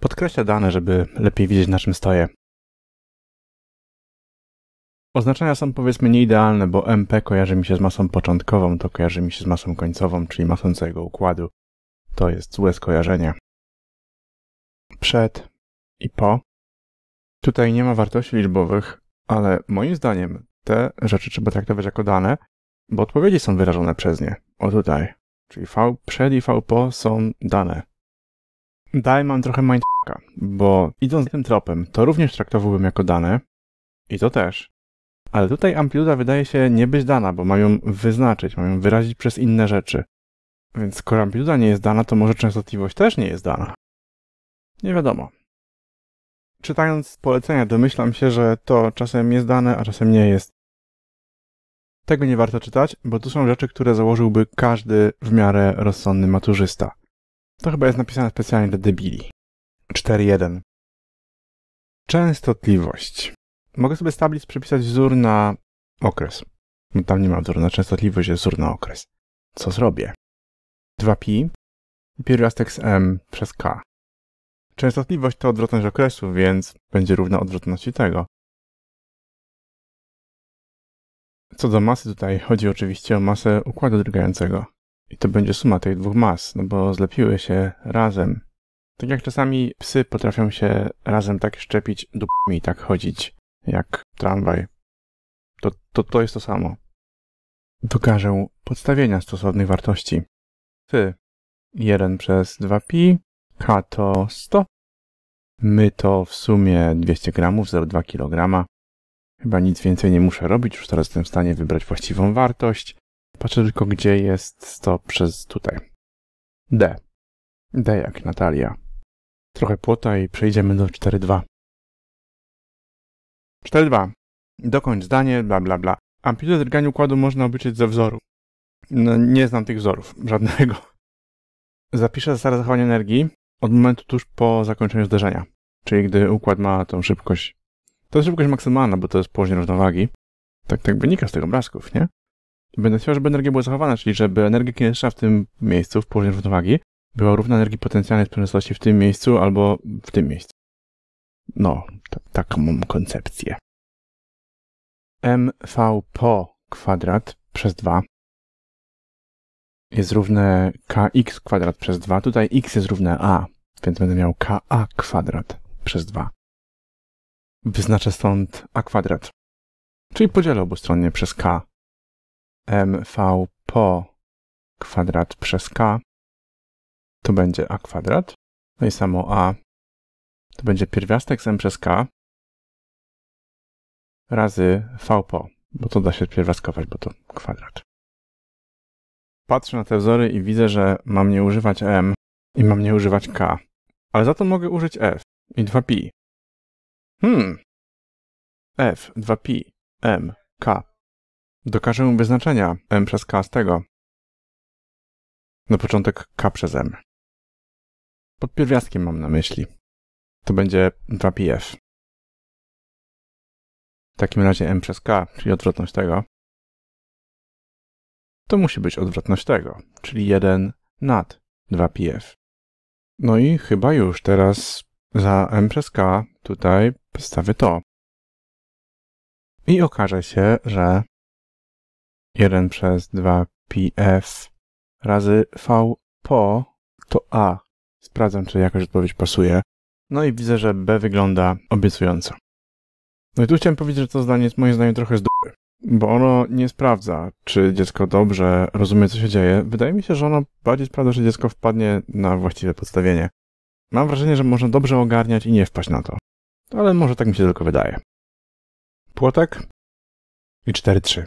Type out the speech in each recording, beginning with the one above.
Podkreśla dane, żeby lepiej widzieć na czym stoję. Oznaczenia są powiedzmy nieidealne, bo MP kojarzy mi się z masą początkową, to kojarzy mi się z masą końcową, czyli masą całego układu. To jest złe skojarzenie. Przed i po. Tutaj nie ma wartości liczbowych, ale moim zdaniem te rzeczy trzeba traktować jako dane, bo odpowiedzi są wyrażone przez nie. O tutaj. Czyli V przed i V po są dane. Dalej mam trochę mindfucka, bo idąc tym tropem, to również traktowałbym jako dane i to też. Ale tutaj amplituda wydaje się nie być dana, bo mam ją wyznaczyć, mam ją wyrazić przez inne rzeczy. Więc skoro amplituda nie jest dana, to może częstotliwość też nie jest dana. Nie wiadomo. Czytając polecenia domyślam się, że to czasem jest dane, a czasem nie jest. Tego nie warto czytać, bo tu są rzeczy, które założyłby każdy w miarę rozsądny maturzysta. To chyba jest napisane specjalnie dla debili. 4.1. Częstotliwość. Mogę sobie z tablic przypisać wzór na okres. tam nie ma wzoru na częstotliwość, jest wzór na okres. Co zrobię? 2pi pierwiastek z m przez k. Częstotliwość to odwrotność okresu, więc będzie równa odwrotności tego. Co do masy tutaj chodzi oczywiście o masę układu drgającego. I to będzie suma tych dwóch mas, no bo zlepiły się razem. Tak jak czasami psy potrafią się razem tak szczepić dupami, tak chodzić, jak tramwaj. To, to, to jest to samo. Dokażę podstawienia stosownych wartości. Ty 1 przez 2pi, k to 100, my to w sumie 200 gramów, 0,2 kg. Chyba nic więcej nie muszę robić, już teraz jestem w stanie wybrać właściwą wartość. Patrzę tylko, gdzie jest to przez tutaj. D. D jak Natalia. Trochę płota i przejdziemy do 4.2. 4.2. Dokończ zdanie, bla bla bla. Amplitudę drgania układu można obliczyć ze wzoru. No, nie znam tych wzorów, żadnego. Zapiszę zasadę zachowania energii od momentu tuż po zakończeniu zderzenia, czyli gdy układ ma tą szybkość. To jest szybkość maksymalna, bo to jest położenie równowagi. Tak, tak wynika z tych obrazków, nie? Będę chciał, żeby energia była zachowana, czyli żeby energia kinetyczna w tym miejscu, w położeniu równowagi, była równa energii potencjalnej sprzężności w tym miejscu albo w tym miejscu. No, taką mam koncepcję. mv po kwadrat przez 2 jest równe kx kwadrat przez 2. Tutaj x jest równe a, więc będę miał ka kwadrat przez 2. Wyznaczę stąd a kwadrat, czyli podzielę obustronnie przez k mv po kwadrat przez k to będzie a kwadrat. No i samo a to będzie pierwiastek z m przez k razy v po, bo to da się pierwiastkować, bo to kwadrat. Patrzę na te wzory i widzę, że mam nie używać m i mam nie używać k, ale za to mogę użyć f i 2pi. Hmm. f, 2pi, m, k, Dokażę wyznaczenia m przez k z tego. Na początek k przez m. Pod pierwiastkiem mam na myśli. To będzie 2 pf W takim razie m przez k, czyli odwrotność tego, to musi być odwrotność tego, czyli 1 nad 2 pf No i chyba już teraz za m przez k tutaj postawię to. I okaże się, że 1 przez 2 pf razy v po to a. Sprawdzam, czy jakaś odpowiedź pasuje. No i widzę, że b wygląda obiecująco. No i tu chciałem powiedzieć, że to zdanie jest moim zdaniem trochę z dupy, bo ono nie sprawdza, czy dziecko dobrze rozumie, co się dzieje. Wydaje mi się, że ono bardziej sprawdza, czy dziecko wpadnie na właściwe podstawienie. Mam wrażenie, że można dobrze ogarniać i nie wpaść na to. Ale może tak mi się tylko wydaje. Płotek i 4-3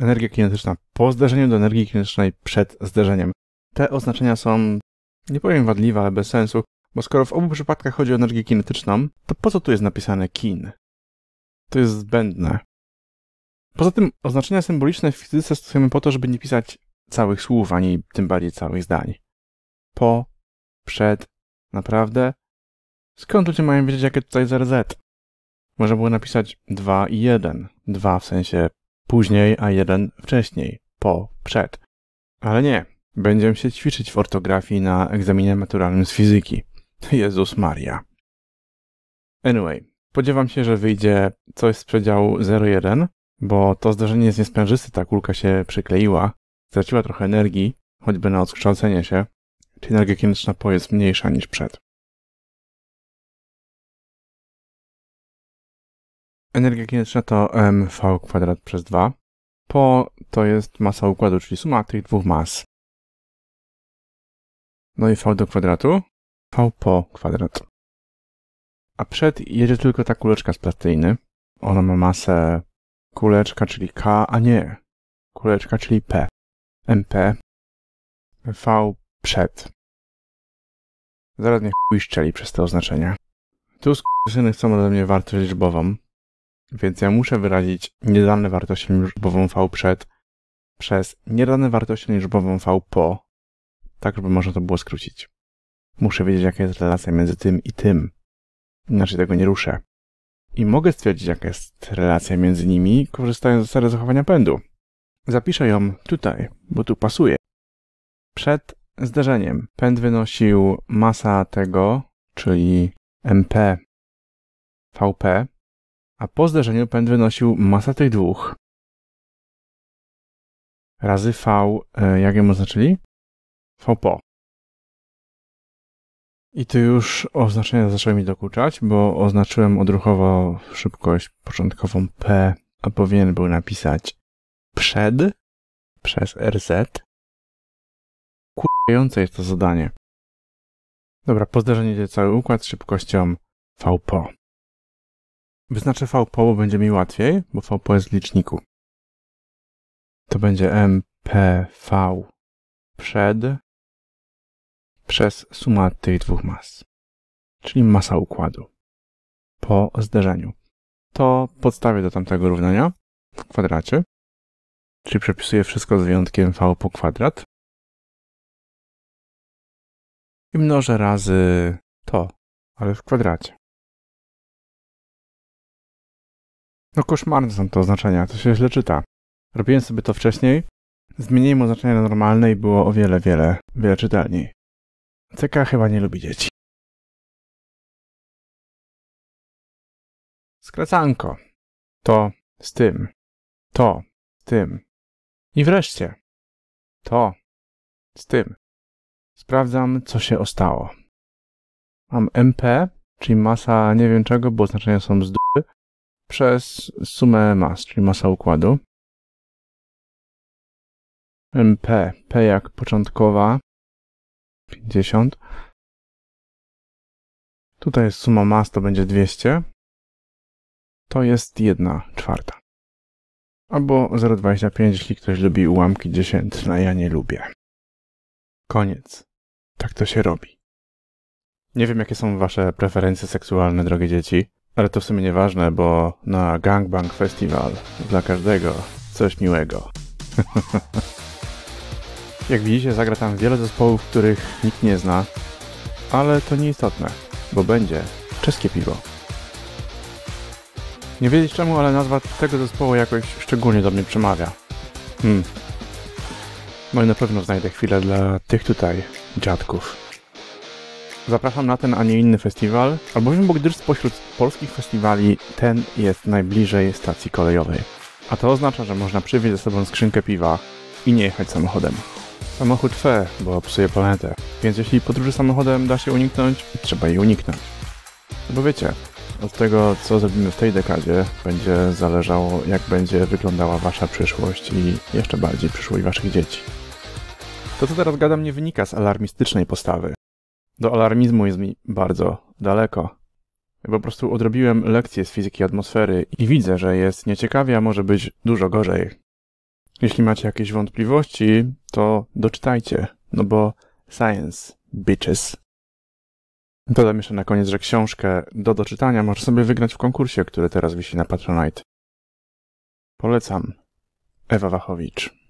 energia kinetyczna po zderzeniu do energii kinetycznej przed zderzeniem. Te oznaczenia są, nie powiem wadliwe, ale bez sensu, bo skoro w obu przypadkach chodzi o energię kinetyczną, to po co tu jest napisane kin? To jest zbędne. Poza tym oznaczenia symboliczne w fizyce stosujemy po to, żeby nie pisać całych słów, ani tym bardziej całych zdań. Po, przed, naprawdę? Skąd ludzie mają wiedzieć, jakie tutaj RZ? Można było napisać 2 i 1. 2 w sensie później, a jeden wcześniej, po, przed. Ale nie, będziemy się ćwiczyć w ortografii na egzaminie maturalnym z fizyki. Jezus Maria. Anyway, spodziewam się, że wyjdzie coś z przedziału 01, bo to zdarzenie jest niespężyste, ta kulka się przykleiła, straciła trochę energii, choćby na odkształcenie się, czy energia kinetyczna po jest mniejsza niż przed. Energia kinetyczna to mv kwadrat przez 2. Po to jest masa układu, czyli suma tych dwóch mas. No i v do kwadratu, v po kwadrat. A przed jedzie tylko ta kuleczka z plastyny. Ona ma masę kuleczka, czyli k, a nie kuleczka, czyli p. mp, v przed. Zaraz nie chuj szczeli przez te oznaczenia. Tu z chcą ode mnie wartość liczbową. Więc ja muszę wyrazić niedane wartość liczbową V przed przez niedane wartość liczbową V po, tak żeby można to było skrócić. Muszę wiedzieć, jaka jest relacja między tym i tym. Inaczej tego nie ruszę. I mogę stwierdzić, jaka jest relacja między nimi, korzystając z zasady zachowania pędu. Zapiszę ją tutaj, bo tu pasuje. Przed zderzeniem pęd wynosił masa tego, czyli MP VP a po zderzeniu pęd wynosił masę tych dwóch. Razy V, e, jak ją oznaczyli? V po. I tu już oznaczenia zaczęły mi dokuczać, bo oznaczyłem odruchowo szybkość początkową P, a powinien był napisać przed przez RZ. Kurające jest to zadanie. Dobra, po zderzeniu cały układ z szybkością po. Wyznaczę VP, bo będzie mi łatwiej, bo VP jest w liczniku. To będzie MPV przed przez sumę tych dwóch mas, czyli masa układu po zderzeniu. To podstawię do tamtego równania w kwadracie, czyli przepisuję wszystko z wyjątkiem V po kwadrat i mnożę razy to, ale w kwadracie. No koszmarne są te oznaczenia, to się źle czyta. Robiłem sobie to wcześniej, zmieniłem oznaczenia na normalne i było o wiele, wiele, wiele czytelniej. CK chyba nie lubi dzieci. Skracanko. To z tym. To z tym. I wreszcie. To z tym. Sprawdzam, co się ostało. Mam MP, czyli masa nie wiem czego, bo oznaczenia są z dupy przez sumę mas, czyli masa układu. MP, P jak początkowa, 50. Tutaj jest suma mas, to będzie 200. To jest 1 czwarta. Albo 0,25, jeśli ktoś lubi ułamki dziesiętne, no ja nie lubię. Koniec. Tak to się robi. Nie wiem, jakie są wasze preferencje seksualne, drogie dzieci. Ale to w sumie nieważne, bo na Gangbang Festival dla każdego coś miłego. Jak widzicie, zagra tam wiele zespołów, których nikt nie zna, ale to nieistotne, bo będzie czeskie piwo. Nie wiedzieć czemu, ale nazwa tego zespołu jakoś szczególnie do mnie przemawia. Hmm. No i na pewno znajdę chwilę dla tych tutaj dziadków. Zapraszam na ten, a nie inny festiwal, albowiem gdyż spośród polskich festiwali ten jest najbliżej stacji kolejowej. A to oznacza, że można przywieźć ze sobą skrzynkę piwa i nie jechać samochodem. Samochód fe, bo psuje planetę, więc jeśli podróży samochodem da się uniknąć, trzeba jej uniknąć. Bo wiecie, od tego, co zrobimy w tej dekadzie, będzie zależało, jak będzie wyglądała wasza przyszłość i jeszcze bardziej przyszłość waszych dzieci. To, co teraz gadam, nie wynika z alarmistycznej postawy. Do alarmizmu jest mi bardzo daleko. po prostu odrobiłem lekcję z fizyki atmosfery i widzę, że jest nieciekawie, a może być dużo gorzej. Jeśli macie jakieś wątpliwości, to doczytajcie, no bo science, bitches. Dodam jeszcze na koniec, że książkę do doczytania możesz sobie wygrać w konkursie, który teraz wisi na Patronite. Polecam. Ewa Wachowicz.